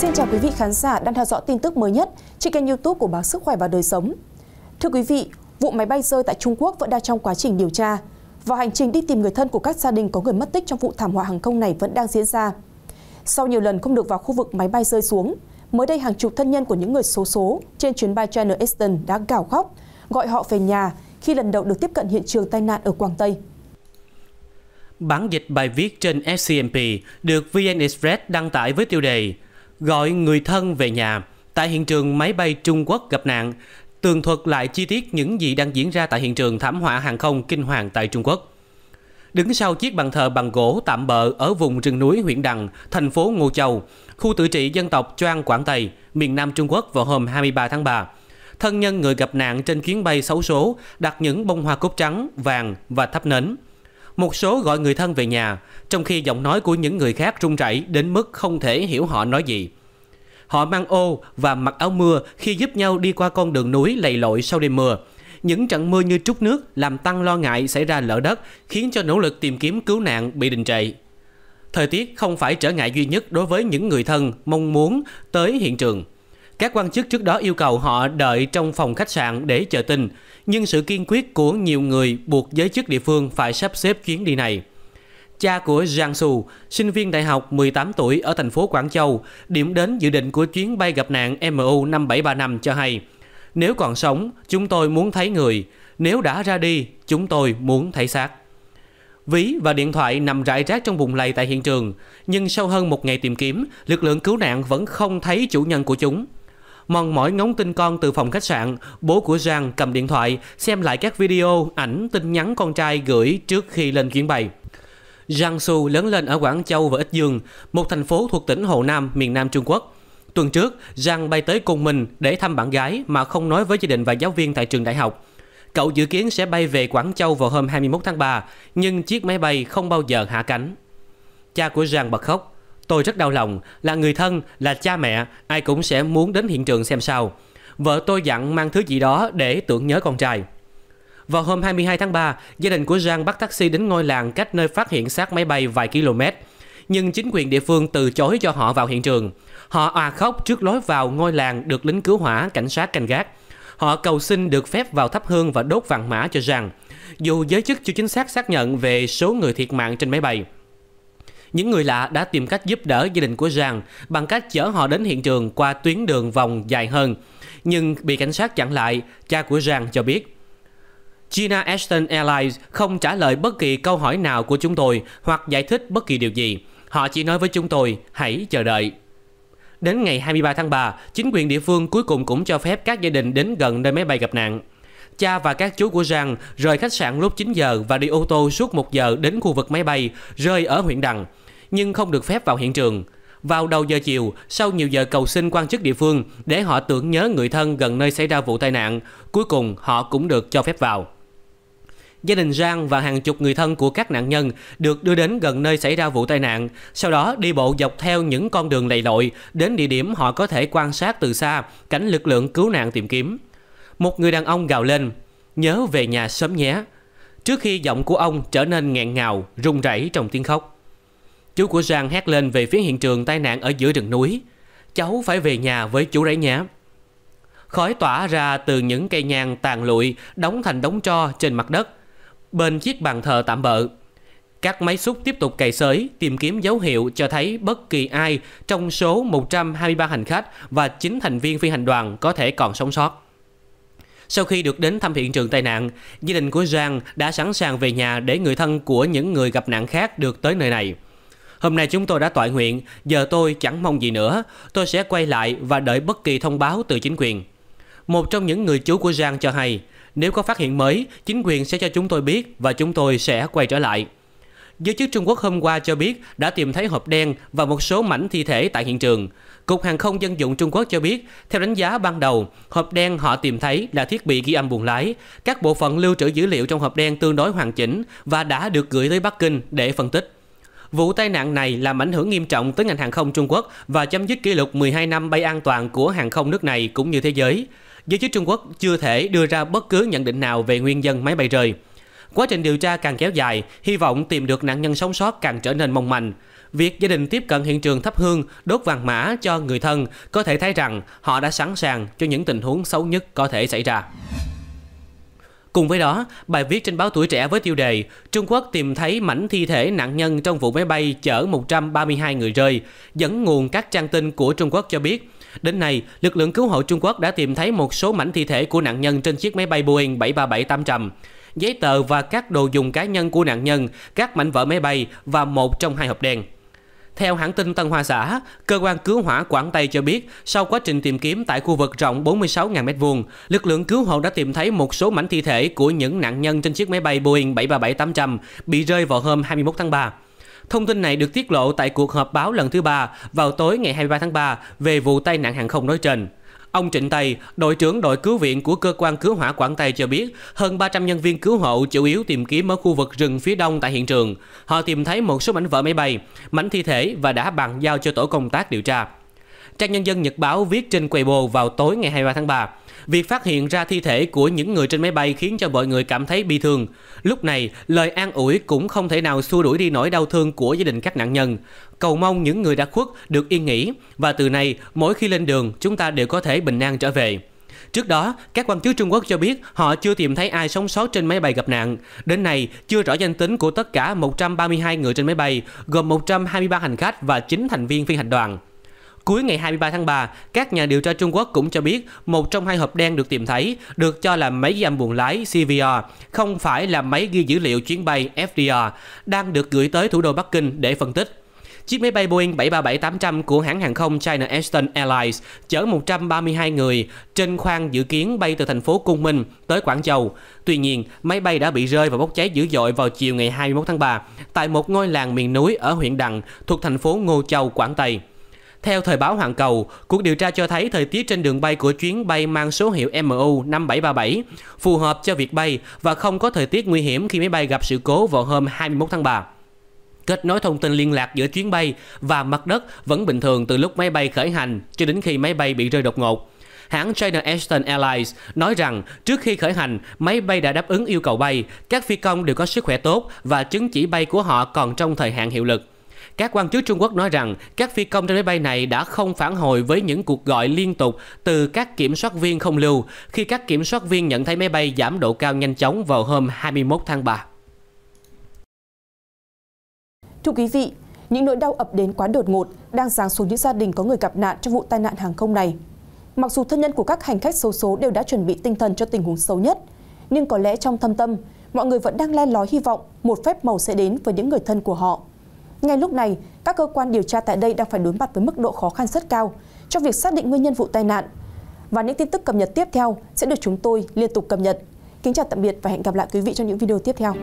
Xin chào quý vị khán giả đang theo dõi tin tức mới nhất trên kênh youtube của Báo Sức Khỏe và Đời Sống. Thưa quý vị, vụ máy bay rơi tại Trung Quốc vẫn đang trong quá trình điều tra và hành trình đi tìm người thân của các gia đình có người mất tích trong vụ thảm họa hàng không này vẫn đang diễn ra. Sau nhiều lần không được vào khu vực máy bay rơi xuống, mới đây hàng chục thân nhân của những người số số trên chuyến bay China Eastern đã gào khóc, gọi họ về nhà khi lần đầu được tiếp cận hiện trường tai nạn ở Quảng Tây. Bản dịch bài viết trên SCMP được VN Express đăng tải với tiêu đề gọi người thân về nhà tại hiện trường máy bay Trung Quốc gặp nạn, tường thuật lại chi tiết những gì đang diễn ra tại hiện trường thảm họa hàng không kinh hoàng tại Trung Quốc. Đứng sau chiếc bàn thờ bằng gỗ tạm bợ ở vùng rừng núi huyện Đằng, thành phố Ngô Châu, khu tự trị dân tộc Choang Quảng Tây, miền Nam Trung Quốc vào hôm 23 tháng 3, thân nhân người gặp nạn trên chuyến bay xấu số đặt những bông hoa cúc trắng, vàng và thắp nến. Một số gọi người thân về nhà, trong khi giọng nói của những người khác run rẩy đến mức không thể hiểu họ nói gì. Họ mang ô và mặc áo mưa khi giúp nhau đi qua con đường núi lầy lội sau đêm mưa. Những trận mưa như trút nước làm tăng lo ngại xảy ra lở đất, khiến cho nỗ lực tìm kiếm cứu nạn bị đình trệ. Thời tiết không phải trở ngại duy nhất đối với những người thân mong muốn tới hiện trường. Các quan chức trước đó yêu cầu họ đợi trong phòng khách sạn để chờ tin, nhưng sự kiên quyết của nhiều người buộc giới chức địa phương phải sắp xếp chuyến đi này cha của Giang Su, sinh viên đại học 18 tuổi ở thành phố Quảng Châu, điểm đến dự định của chuyến bay gặp nạn MU 5735 cho hay, nếu còn sống, chúng tôi muốn thấy người, nếu đã ra đi, chúng tôi muốn thấy xác. Ví và điện thoại nằm rải rác trong vùng lầy tại hiện trường, nhưng sau hơn một ngày tìm kiếm, lực lượng cứu nạn vẫn không thấy chủ nhân của chúng. Mòn mỏi ngóng tin con từ phòng khách sạn, bố của Giang cầm điện thoại xem lại các video, ảnh, tin nhắn con trai gửi trước khi lên chuyến bay. Giang Su lớn lên ở Quảng Châu và Ích Dương, một thành phố thuộc tỉnh Hồ Nam, miền Nam Trung Quốc. Tuần trước, Giang bay tới cùng mình để thăm bạn gái mà không nói với gia đình và giáo viên tại trường đại học. Cậu dự kiến sẽ bay về Quảng Châu vào hôm 21 tháng 3, nhưng chiếc máy bay không bao giờ hạ cánh. Cha của Giang bật khóc. Tôi rất đau lòng, là người thân, là cha mẹ, ai cũng sẽ muốn đến hiện trường xem sao. Vợ tôi dặn mang thứ gì đó để tưởng nhớ con trai. Vào hôm 22 tháng 3, gia đình của Giang bắt taxi đến ngôi làng cách nơi phát hiện xác máy bay vài km. Nhưng chính quyền địa phương từ chối cho họ vào hiện trường. Họ à khóc trước lối vào ngôi làng được lính cứu hỏa, cảnh sát canh gác. Họ cầu xin được phép vào thắp hương và đốt vàng mã cho Giang. Dù giới chức chưa chính xác xác nhận về số người thiệt mạng trên máy bay, những người lạ đã tìm cách giúp đỡ gia đình của Giang bằng cách chở họ đến hiện trường qua tuyến đường vòng dài hơn. Nhưng bị cảnh sát chặn lại, cha của Giang cho biết. China Eastern Airlines không trả lời bất kỳ câu hỏi nào của chúng tôi hoặc giải thích bất kỳ điều gì. Họ chỉ nói với chúng tôi, hãy chờ đợi. Đến ngày 23 tháng 3, chính quyền địa phương cuối cùng cũng cho phép các gia đình đến gần nơi máy bay gặp nạn. Cha và các chú của Giang rời khách sạn lúc 9 giờ và đi ô tô suốt 1 giờ đến khu vực máy bay, rơi ở huyện Đằng, nhưng không được phép vào hiện trường. Vào đầu giờ chiều, sau nhiều giờ cầu xin quan chức địa phương để họ tưởng nhớ người thân gần nơi xảy ra vụ tai nạn, cuối cùng họ cũng được cho phép vào. Gia đình Giang và hàng chục người thân của các nạn nhân được đưa đến gần nơi xảy ra vụ tai nạn, sau đó đi bộ dọc theo những con đường lầy lội đến địa điểm họ có thể quan sát từ xa cảnh lực lượng cứu nạn tìm kiếm. Một người đàn ông gào lên, nhớ về nhà sớm nhé, trước khi giọng của ông trở nên nghẹn ngào, run rẩy trong tiếng khóc. Chú của Giang hét lên về phía hiện trường tai nạn ở giữa rừng núi. Cháu phải về nhà với chú đấy nhé. Khói tỏa ra từ những cây nhang tàn lụi, đóng thành đống tro trên mặt đất, bên chiếc bàn thờ tạm bợ. Các máy xúc tiếp tục cày xới tìm kiếm dấu hiệu cho thấy bất kỳ ai trong số 123 hành khách và 9 thành viên phi hành đoàn có thể còn sống sót. Sau khi được đến thăm hiện trường tai nạn, gia đình của Giang đã sẵn sàng về nhà để người thân của những người gặp nạn khác được tới nơi này. Hôm nay chúng tôi đã tọa nguyện, giờ tôi chẳng mong gì nữa, tôi sẽ quay lại và đợi bất kỳ thông báo từ chính quyền. Một trong những người chú của Giang cho hay, nếu có phát hiện mới, chính quyền sẽ cho chúng tôi biết và chúng tôi sẽ quay trở lại. Giới chức Trung Quốc hôm qua cho biết đã tìm thấy hộp đen và một số mảnh thi thể tại hiện trường. Cục Hàng không Dân dụng Trung Quốc cho biết, theo đánh giá ban đầu, hộp đen họ tìm thấy là thiết bị ghi âm buồng lái. Các bộ phận lưu trữ dữ liệu trong hộp đen tương đối hoàn chỉnh và đã được gửi tới Bắc Kinh để phân tích. Vụ tai nạn này làm ảnh hưởng nghiêm trọng tới ngành hàng không Trung Quốc và chấm dứt kỷ lục 12 năm bay an toàn của hàng không nước này cũng như thế giới giới chức Trung Quốc chưa thể đưa ra bất cứ nhận định nào về nguyên nhân máy bay rơi. Quá trình điều tra càng kéo dài, hy vọng tìm được nạn nhân sống sót càng trở nên mong manh. Việc gia đình tiếp cận hiện trường thắp hương, đốt vàng mã cho người thân có thể thấy rằng họ đã sẵn sàng cho những tình huống xấu nhất có thể xảy ra. Cùng với đó, bài viết trên báo Tuổi Trẻ với tiêu đề Trung Quốc tìm thấy mảnh thi thể nạn nhân trong vụ máy bay chở 132 người rơi, dẫn nguồn các trang tin của Trung Quốc cho biết Đến nay, lực lượng cứu hộ Trung Quốc đã tìm thấy một số mảnh thi thể của nạn nhân trên chiếc máy bay Boeing 737-800, giấy tờ và các đồ dùng cá nhân của nạn nhân, các mảnh vỡ máy bay và một trong hai hộp đen. Theo hãng tin Tân Hoa Xã, cơ quan cứu hỏa Quảng Tây cho biết, sau quá trình tìm kiếm tại khu vực rộng 46.000 m2, lực lượng cứu hộ đã tìm thấy một số mảnh thi thể của những nạn nhân trên chiếc máy bay Boeing 737-800 bị rơi vào hôm 21 tháng 3. Thông tin này được tiết lộ tại cuộc họp báo lần thứ ba vào tối ngày 23 tháng 3 về vụ tai nạn hàng không nói trên. Ông Trịnh Tây, đội trưởng đội cứu viện của cơ quan cứu hỏa Quảng Tây cho biết, hơn 300 nhân viên cứu hộ chủ yếu tìm kiếm ở khu vực rừng phía đông tại hiện trường. Họ tìm thấy một số mảnh vỡ máy bay, mảnh thi thể và đã bàn giao cho tổ công tác điều tra. Trang Nhân dân Nhật Báo viết trên Weibo vào tối ngày 23 tháng 3. Việc phát hiện ra thi thể của những người trên máy bay khiến cho mọi người cảm thấy bi thương. Lúc này, lời an ủi cũng không thể nào xua đuổi đi nỗi đau thương của gia đình các nạn nhân. Cầu mong những người đã khuất được yên nghỉ và từ nay, mỗi khi lên đường, chúng ta đều có thể bình an trở về. Trước đó, các quan chức Trung Quốc cho biết họ chưa tìm thấy ai sống sót trên máy bay gặp nạn. Đến nay, chưa rõ danh tính của tất cả 132 người trên máy bay, gồm 123 hành khách và 9 thành viên phi hành đoàn. Cuối ngày 23 tháng 3, các nhà điều tra Trung Quốc cũng cho biết một trong hai hộp đen được tìm thấy được cho là máy ghi âm buồng lái CVR, không phải là máy ghi dữ liệu chuyến bay FDR, đang được gửi tới thủ đô Bắc Kinh để phân tích. Chiếc máy bay Boeing 737-800 của hãng hàng không China Eastern Airlines chở 132 người trên khoang dự kiến bay từ thành phố Cung Minh tới Quảng Châu. Tuy nhiên, máy bay đã bị rơi và bốc cháy dữ dội vào chiều ngày 21 tháng 3 tại một ngôi làng miền núi ở huyện Đằng, thuộc thành phố Ngô Châu, Quảng Tây. Theo thời báo Hoàng Cầu, cuộc điều tra cho thấy thời tiết trên đường bay của chuyến bay mang số hiệu MU 5737 phù hợp cho việc bay và không có thời tiết nguy hiểm khi máy bay gặp sự cố vào hôm 21 tháng 3. Kết nối thông tin liên lạc giữa chuyến bay và mặt đất vẫn bình thường từ lúc máy bay khởi hành cho đến khi máy bay bị rơi đột ngột. Hãng China Eastern Airlines nói rằng trước khi khởi hành, máy bay đã đáp ứng yêu cầu bay, các phi công đều có sức khỏe tốt và chứng chỉ bay của họ còn trong thời hạn hiệu lực. Các quan chức Trung Quốc nói rằng các phi công trên máy bay này đã không phản hồi với những cuộc gọi liên tục từ các kiểm soát viên không lưu khi các kiểm soát viên nhận thấy máy bay giảm độ cao nhanh chóng vào hôm 21 tháng 3. Thưa quý vị, những nỗi đau ập đến quá đột ngột đang giáng xuống những gia đình có người gặp nạn trong vụ tai nạn hàng không này. Mặc dù thân nhân của các hành khách xấu số đều đã chuẩn bị tinh thần cho tình huống xấu nhất, nhưng có lẽ trong thâm tâm, mọi người vẫn đang len lói hy vọng một phép màu sẽ đến với những người thân của họ. Ngay lúc này, các cơ quan điều tra tại đây đang phải đối mặt với mức độ khó khăn rất cao trong việc xác định nguyên nhân vụ tai nạn. Và những tin tức cập nhật tiếp theo sẽ được chúng tôi liên tục cập nhật. Kính chào tạm biệt và hẹn gặp lại quý vị trong những video tiếp theo.